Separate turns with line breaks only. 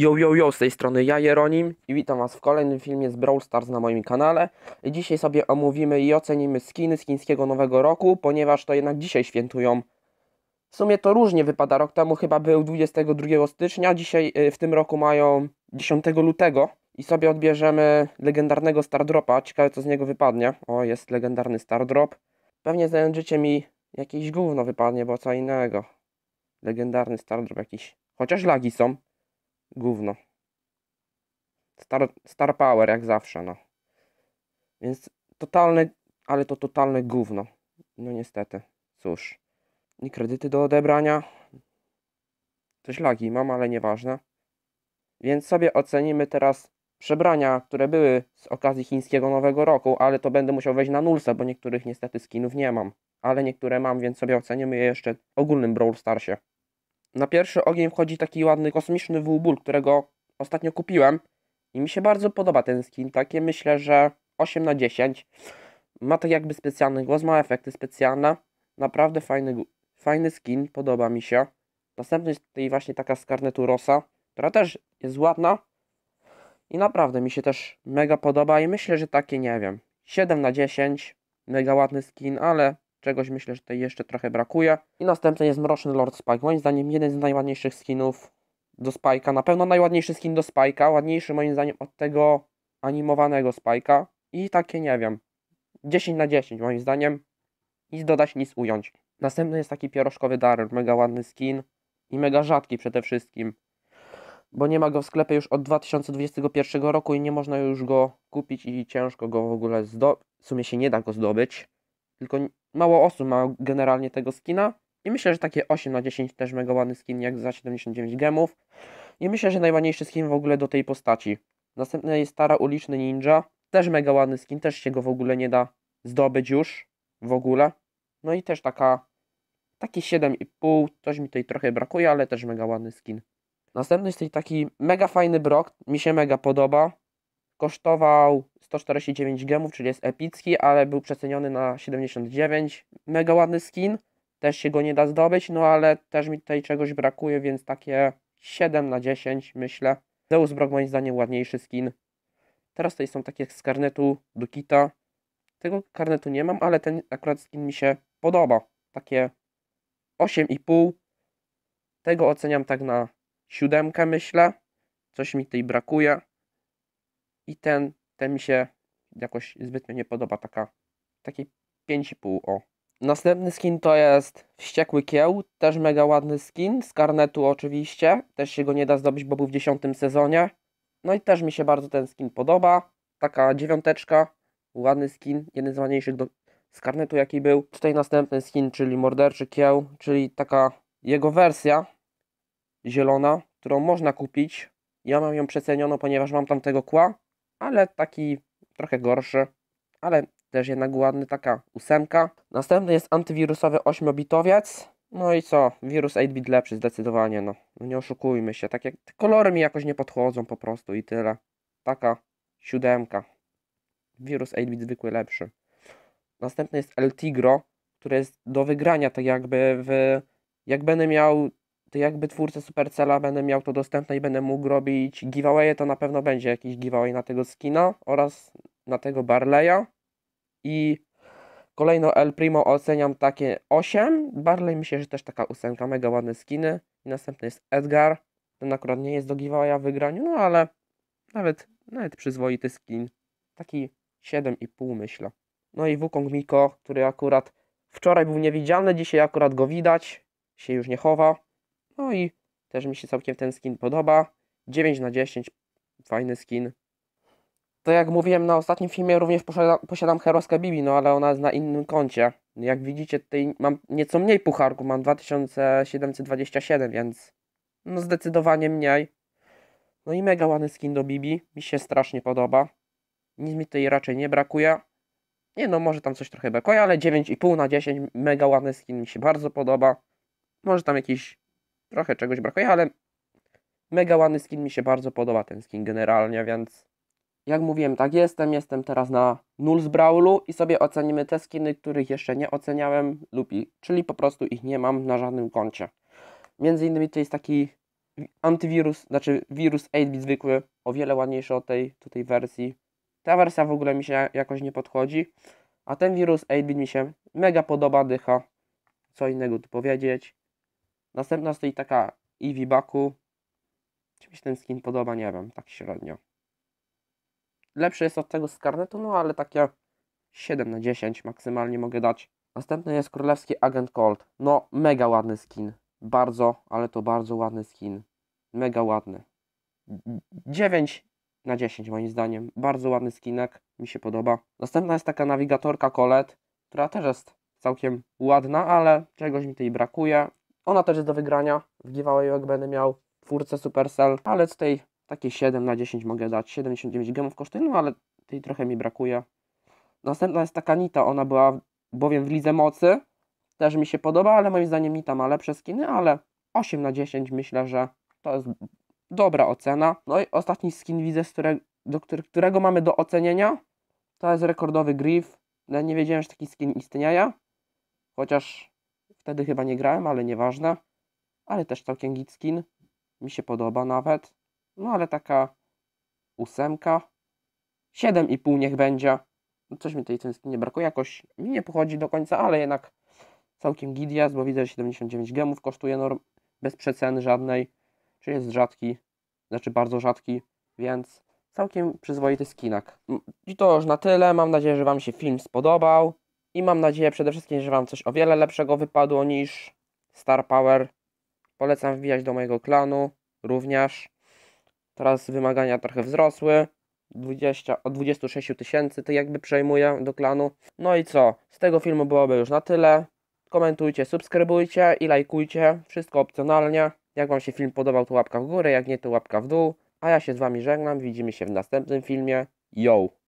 Yo, yo, yo, z tej strony ja, Jeronim i witam Was w kolejnym filmie z Brawl Stars na moim kanale. Dzisiaj sobie omówimy i ocenimy skiny z chińskiego nowego roku, ponieważ to jednak dzisiaj świętują. W sumie to różnie wypada, rok temu chyba był 22 stycznia, dzisiaj y, w tym roku mają 10 lutego. I sobie odbierzemy legendarnego Stardropa, ciekawe co z niego wypadnie. O, jest legendarny Stardrop. Pewnie znajdziecie mi jakieś gówno wypadnie, bo co innego. Legendarny Stardrop jakiś. Chociaż lagi są, Gówno. Star, star power, jak zawsze, no. Więc totalne, ale to totalne gówno. No niestety, cóż. I kredyty do odebrania. Coś lagi mam, ale nieważne. Więc sobie ocenimy teraz przebrania, które były z okazji chińskiego Nowego Roku, ale to będę musiał wejść na nulce, bo niektórych niestety skinów nie mam. Ale niektóre mam, więc sobie ocenimy je jeszcze w ogólnym Brawl Starsie. Na pierwszy ogień wchodzi taki ładny kosmiczny wulbul, którego ostatnio kupiłem. I mi się bardzo podoba ten skin. Takie myślę, że 8 na 10. Ma tak jakby specjalny głos, ma efekty specjalne. Naprawdę fajny, fajny skin, podoba mi się. Następny jest tutaj właśnie taka z Rosa, która też jest ładna. I naprawdę mi się też mega podoba i myślę, że takie, nie wiem, 7 na 10. Mega ładny skin, ale Czegoś myślę, że tutaj jeszcze trochę brakuje. I następny jest Mroczny Lord Spike. Moim zdaniem jeden z najładniejszych skinów do Spike'a. Na pewno najładniejszy skin do Spike'a. Ładniejszy moim zdaniem od tego animowanego Spike'a. I takie, nie wiem, 10 na 10 moim zdaniem. Nic dodać, nic ująć. Następny jest taki pierożkowy Dark. Mega ładny skin. I mega rzadki przede wszystkim bo nie ma go w sklepie już od 2021 roku i nie można już go kupić i ciężko go w ogóle zdobyć. W sumie się nie da go zdobyć, tylko Mało osób ma generalnie tego skina. I myślę, że takie 8 na 10 też mega ładny skin jak za 79 gemów. I myślę, że najładniejszy skin w ogóle do tej postaci. Następny jest Stara Uliczny Ninja. Też mega ładny skin, też się go w ogóle nie da zdobyć już. W ogóle. No i też taka... Taki 7,5. Coś mi tutaj trochę brakuje, ale też mega ładny skin. Następny jest taki mega fajny brok. Mi się mega podoba. Kosztował 149 gemów, czyli jest epicki, ale był przeceniony na 79. Mega ładny skin, też się go nie da zdobyć, no ale też mi tutaj czegoś brakuje, więc takie 7 na 10 myślę. Zeus Brok moim zdaniem ładniejszy skin. Teraz tutaj są takie z karnetu Dukita. Tego karnetu nie mam, ale ten akurat skin mi się podoba. Takie 8,5. Tego oceniam tak na 7 myślę. Coś mi tutaj brakuje. I ten ten mi się jakoś zbytnio nie podoba, taka, taki 5,5 o. Następny skin to jest Wściekły Kieł, też mega ładny skin, z karnetu oczywiście, też się go nie da zdobyć, bo był w 10 sezonie. No i też mi się bardzo ten skin podoba, taka dziewiąteczka, ładny skin, jeden z ładniejszych do, z karnetu jaki był. Tutaj następny skin, czyli Morderczy Kieł, czyli taka jego wersja zielona, którą można kupić. Ja mam ją przecenioną, ponieważ mam tamtego kła, ale taki trochę gorszy, ale też jednak ładny, taka ósemka. Następny jest antywirusowy 8-bitowiec. No i co, wirus 8-bit lepszy zdecydowanie, no. Nie oszukujmy się, tak jak te kolory mi jakoś nie podchodzą po prostu i tyle. Taka siódemka. Wirus 8-bit zwykły lepszy. Następny jest El Tigro, który jest do wygrania, tak jakby w... Jak będę miał jakby twórcy Supercella będę miał to dostępne i będę mógł robić giveawaye, to na pewno będzie jakiś giveaway na tego skina oraz na tego Barleya i kolejno El Primo oceniam takie 8, Barley myślę, że też taka 8, mega ładne skiny i następny jest Edgar, ten akurat nie jest do giveawaya w wygraniu, no ale nawet, nawet przyzwoity skin, taki 7,5 myślę. No i Wukong Miko, który akurat wczoraj był niewidzialny, dzisiaj akurat go widać, się już nie chowa. No i też mi się całkiem ten skin podoba. 9 na 10, fajny skin. To jak mówiłem na ostatnim filmie, również posiadam, posiadam Heroskę Bibi, no ale ona jest na innym koncie. Jak widzicie, tutaj mam nieco mniej pucharków, mam 2727, więc no zdecydowanie mniej. No i mega ładny skin do Bibi, mi się strasznie podoba. Nic mi tutaj raczej nie brakuje. Nie no, może tam coś trochę brakuje, ale 9,5 na 10, mega ładny skin mi się bardzo podoba. Może tam jakiś trochę czegoś brakuje, ale mega ładny skin mi się bardzo podoba, ten skin generalnie, więc jak mówiłem, tak jestem, jestem teraz na null z Brawlu i sobie ocenimy te skiny, których jeszcze nie oceniałem lub i, czyli po prostu ich nie mam na żadnym koncie. Między innymi to jest taki antywirus, znaczy wirus 8-bit zwykły, o wiele ładniejszy od tej tutaj wersji. Ta wersja w ogóle mi się jakoś nie podchodzi, a ten wirus 8-bit mi się mega podoba, dycha. Co innego tu powiedzieć. Następna stoi taka Eevee Baku. Czy mi się ten skin podoba? Nie wiem, tak średnio. Lepszy jest od tego Skarnetu, no ale takie 7 na 10 maksymalnie mogę dać. Następny jest królewski agent Cold. No, mega ładny skin. Bardzo, ale to bardzo ładny skin. Mega ładny. 9 na 10 moim zdaniem. Bardzo ładny skinek, mi się podoba. Następna jest taka nawigatorka Colette, która też jest całkiem ładna, ale czegoś mi tej brakuje. Ona też jest do wygrania. W giveaway, jak będę miał twórcę Supercell, ale tej takie 7 na 10 mogę dać. 79 gemów kosztuje, no ale tej trochę mi brakuje. Następna jest taka Nita, ona była bowiem w lidze mocy. Też mi się podoba, ale moim zdaniem Nita ma lepsze skiny, ale 8 na 10 myślę, że to jest dobra ocena. No i ostatni skin widzę, z którego, do którego mamy do ocenienia. To jest rekordowy Griff. nie wiedziałem, że taki skin istnieje. Chociaż Wtedy chyba nie grałem, ale nieważne. Ale też całkiem git skin. Mi się podoba nawet. No ale taka ósemka. 7,5 niech będzie. No coś mi tej ten nie brakuje. Jakoś mi nie pochodzi do końca, ale jednak całkiem git jest, bo widzę, że 79 gemów kosztuje norm bez przeceny żadnej. Czyli jest rzadki. Znaczy bardzo rzadki. Więc całkiem przyzwoity skinak. I to już na tyle. Mam nadzieję, że Wam się film spodobał. I mam nadzieję przede wszystkim, że Wam coś o wiele lepszego wypadło niż Star Power. Polecam wbijać do mojego klanu również. Teraz wymagania trochę wzrosły. 20, od 26 tysięcy to jakby przejmuję do klanu. No i co? Z tego filmu byłoby już na tyle. Komentujcie, subskrybujcie i lajkujcie. Wszystko opcjonalnie. Jak Wam się film podobał, to łapka w górę, jak nie, to łapka w dół. A ja się z Wami żegnam. Widzimy się w następnym filmie. Yo!